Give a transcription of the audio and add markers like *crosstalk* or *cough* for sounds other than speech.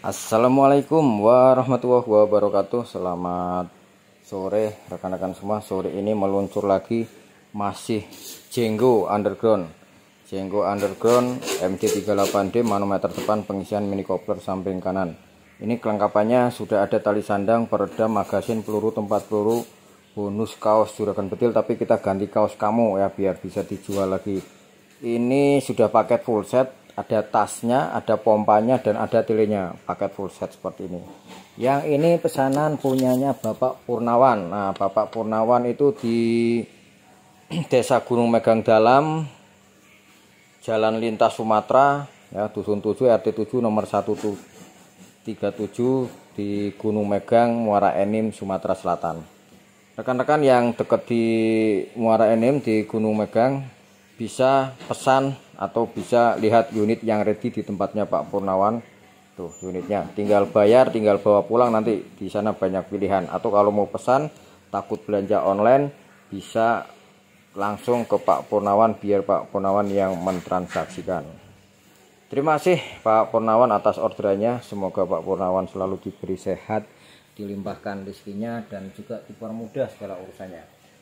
Assalamualaikum warahmatullahi wabarakatuh Selamat sore rekan-rekan semua Sore ini meluncur lagi Masih Jenggo Underground Jenggo Underground MD38D manometer depan pengisian mini kopler samping kanan Ini kelengkapannya sudah ada tali sandang, peredam, magasin, peluru, tempat peluru Bonus kaos juragan betil tapi kita ganti kaos kamu ya biar bisa dijual lagi Ini sudah paket full set ada tasnya, ada pompanya, dan ada tilenya. Paket full set seperti ini. Yang ini pesanan punyanya Bapak Purnawan. Nah, Bapak Purnawan itu di *clears throat* Desa Gunung Megang Dalam, Jalan Lintas Sumatera, ya, Dusun 7 RT 7 nomor 137 di Gunung Megang, Muara Enim, Sumatera Selatan. Rekan-rekan yang dekat di Muara Enim di Gunung Megang, bisa pesan atau bisa lihat unit yang ready di tempatnya Pak Purnawan tuh unitnya tinggal bayar tinggal bawa pulang nanti di sana banyak pilihan atau kalau mau pesan takut belanja online bisa langsung ke Pak Purnawan biar Pak Purnawan yang mentransaksikan terima kasih Pak Purnawan atas orderannya semoga Pak Purnawan selalu diberi sehat dilimpahkan rezekinya dan juga dipermudah segala urusannya